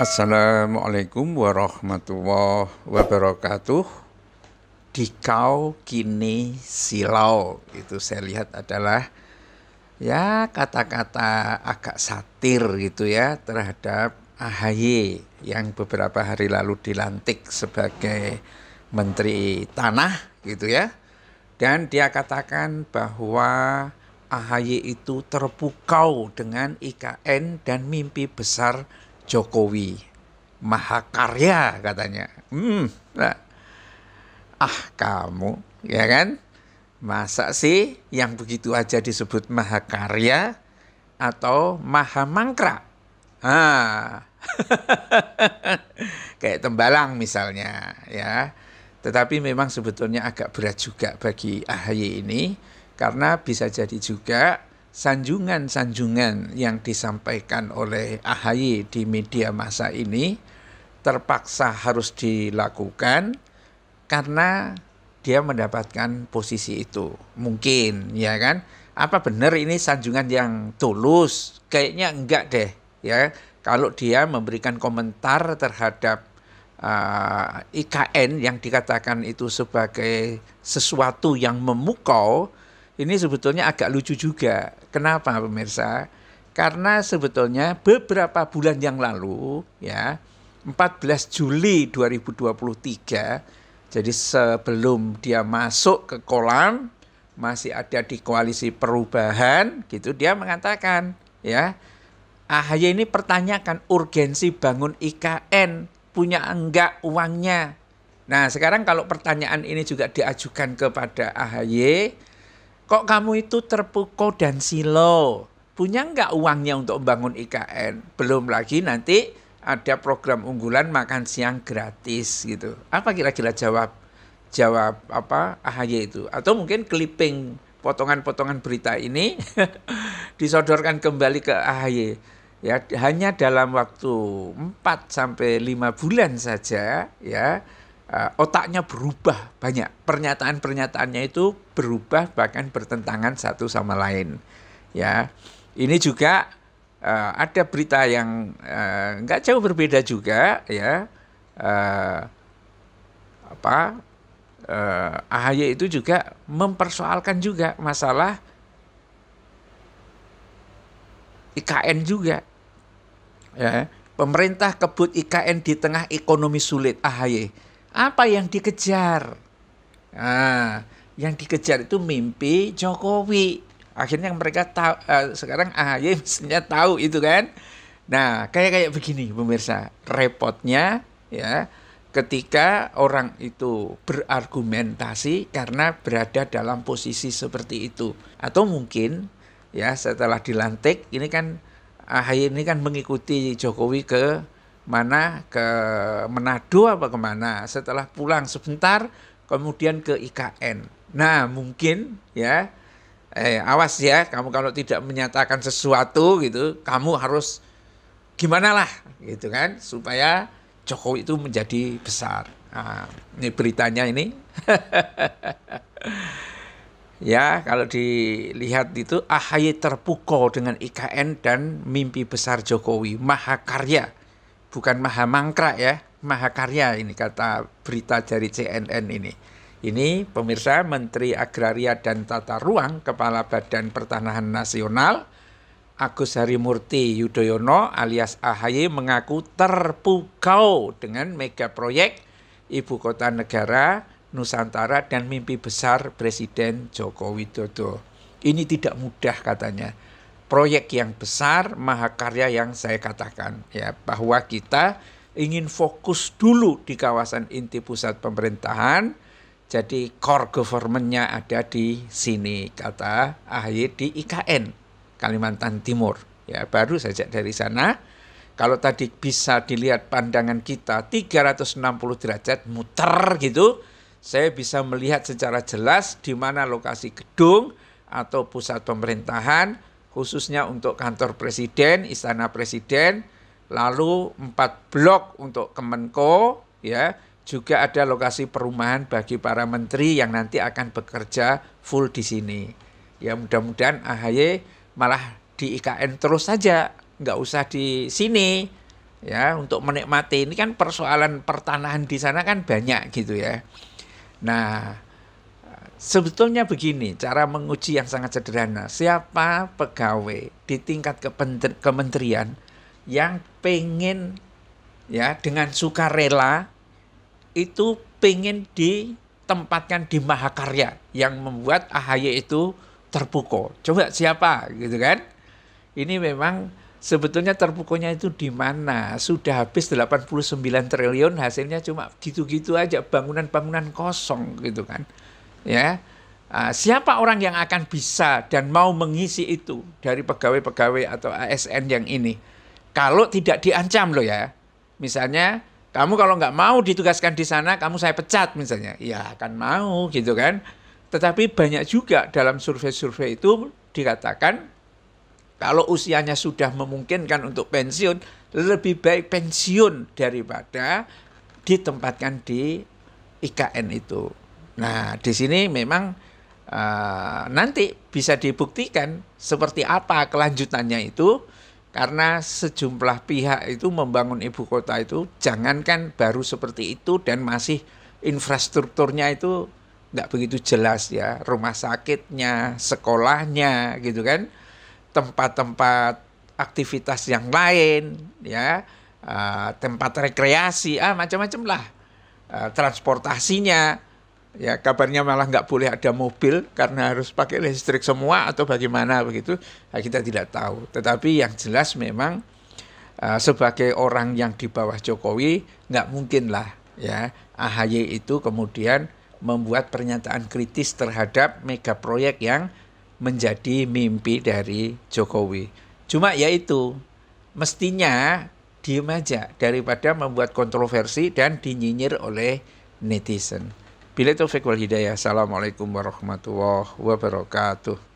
Assalamualaikum warahmatullahi wabarakatuh. Dikau kini silau itu saya lihat adalah ya kata-kata agak satir gitu ya terhadap AHY yang beberapa hari lalu dilantik sebagai Menteri Tanah gitu ya. Dan dia katakan bahwa AHY itu terpukau dengan IKN dan mimpi besar Jokowi mahakarya katanya. Hmm, nah. Ah kamu, ya kan? Masa sih yang begitu aja disebut mahakarya atau mahamangkra? Ah. Kayak tembalang misalnya, ya. Tetapi memang sebetulnya agak berat juga bagi AHY ini karena bisa jadi juga sanjungan-sanjungan yang disampaikan oleh AHY di media masa ini terpaksa harus dilakukan karena dia mendapatkan posisi itu. Mungkin, ya kan? Apa benar ini sanjungan yang tulus? Kayaknya enggak deh, ya. Kalau dia memberikan komentar terhadap uh, eh, IKN yang dikatakan itu sebagai sesuatu yang memukau, ini sebetulnya agak lucu juga. Kenapa pemirsa? Karena sebetulnya beberapa bulan yang lalu ya 14 Juli 2023 jadi sebelum dia masuk ke kolam masih ada di koalisi perubahan gitu dia mengatakan ya AHY ini pertanyakan urgensi bangun IKN punya enggak uangnya. Nah, sekarang kalau pertanyaan ini juga diajukan kepada AHY Kok kamu itu terpukul dan silo? Punya nggak uangnya untuk membangun IKN? Belum lagi nanti ada program unggulan makan siang gratis gitu. Apa kira-kira jawab jawab apa AHY itu? Atau mungkin clipping potongan-potongan berita ini disodorkan kembali ke AHY. Ya hanya dalam waktu 4 sampai 5 bulan saja ya uh, otaknya berubah banyak. Pernyataan-pernyataannya itu berubah bahkan bertentangan satu sama lain. Ya, ini juga uh, ada berita yang eh, nggak uh, jauh berbeda juga, ya. Uh, apa? Uh, AHY itu juga mempersoalkan juga masalah IKN juga. Ya, pemerintah kebut IKN di tengah ekonomi sulit AHY apa yang dikejar? Nah, yang dikejar itu mimpi Jokowi. Akhirnya mereka tahu uh, sekarang AHY mestinya tahu itu kan. Nah, kayak kayak begini pemirsa, repotnya ya ketika orang itu berargumentasi karena berada dalam posisi seperti itu atau mungkin ya setelah dilantik ini kan AHY ini kan mengikuti Jokowi ke mana ke Manado apa kemana setelah pulang sebentar kemudian ke IKN nah mungkin ya eh, awas ya kamu kalau tidak menyatakan sesuatu gitu kamu harus gimana lah gitu kan supaya Jokowi itu menjadi besar nah, ini beritanya ini ya kalau dilihat itu Ahaye terpukau dengan IKN dan mimpi besar Jokowi mahakarya bukan maha mangkrak ya, maha karya ini kata berita dari CNN ini. Ini pemirsa Menteri Agraria dan Tata Ruang Kepala Badan Pertanahan Nasional Agus Harimurti Yudhoyono alias AHY mengaku terpukau dengan mega proyek Ibu Kota Negara Nusantara dan mimpi besar Presiden Joko Widodo. Ini tidak mudah katanya proyek yang besar, mahakarya yang saya katakan ya bahwa kita ingin fokus dulu di kawasan inti pusat pemerintahan. Jadi core governmentnya ada di sini kata AHY di IKN Kalimantan Timur. Ya baru saja dari sana. Kalau tadi bisa dilihat pandangan kita 360 derajat muter gitu, saya bisa melihat secara jelas di mana lokasi gedung atau pusat pemerintahan, khususnya untuk kantor presiden, istana presiden, lalu empat blok untuk Kemenko, ya, juga ada lokasi perumahan bagi para menteri yang nanti akan bekerja full di sini. Ya mudah-mudahan AHY malah di IKN terus saja, nggak usah di sini, ya, untuk menikmati. Ini kan persoalan pertanahan di sana kan banyak gitu ya. Nah, Sebetulnya begini, cara menguji yang sangat sederhana. Siapa pegawai di tingkat kementerian yang pengen ya dengan sukarela itu pengen ditempatkan di Mahakarya yang membuat AHY itu terpukul. Coba siapa gitu kan? Ini memang sebetulnya terpukulnya itu di mana? Sudah habis 89 triliun hasilnya cuma gitu-gitu aja bangunan-bangunan kosong gitu kan ya ah, siapa orang yang akan bisa dan mau mengisi itu dari pegawai-pegawai atau ASN yang ini kalau tidak diancam loh ya misalnya kamu kalau nggak mau ditugaskan di sana kamu saya pecat misalnya ya akan mau gitu kan tetapi banyak juga dalam survei-survei itu dikatakan kalau usianya sudah memungkinkan untuk pensiun lebih baik pensiun daripada ditempatkan di IKN itu Nah, di sini memang uh, nanti bisa dibuktikan seperti apa kelanjutannya itu karena sejumlah pihak itu membangun ibu kota itu jangankan baru seperti itu dan masih infrastrukturnya itu nggak begitu jelas ya rumah sakitnya sekolahnya gitu kan tempat-tempat aktivitas yang lain ya uh, tempat rekreasi ah macam-macam lah uh, transportasinya ya kabarnya malah nggak boleh ada mobil karena harus pakai listrik semua atau bagaimana begitu ya kita tidak tahu tetapi yang jelas memang uh, sebagai orang yang di bawah Jokowi nggak mungkin lah ya AHY itu kemudian membuat pernyataan kritis terhadap mega proyek yang menjadi mimpi dari Jokowi cuma yaitu mestinya diem aja daripada membuat kontroversi dan dinyinyir oleh netizen. Bila taufiq wal hidayah. Assalamualaikum warahmatullahi wabarakatuh.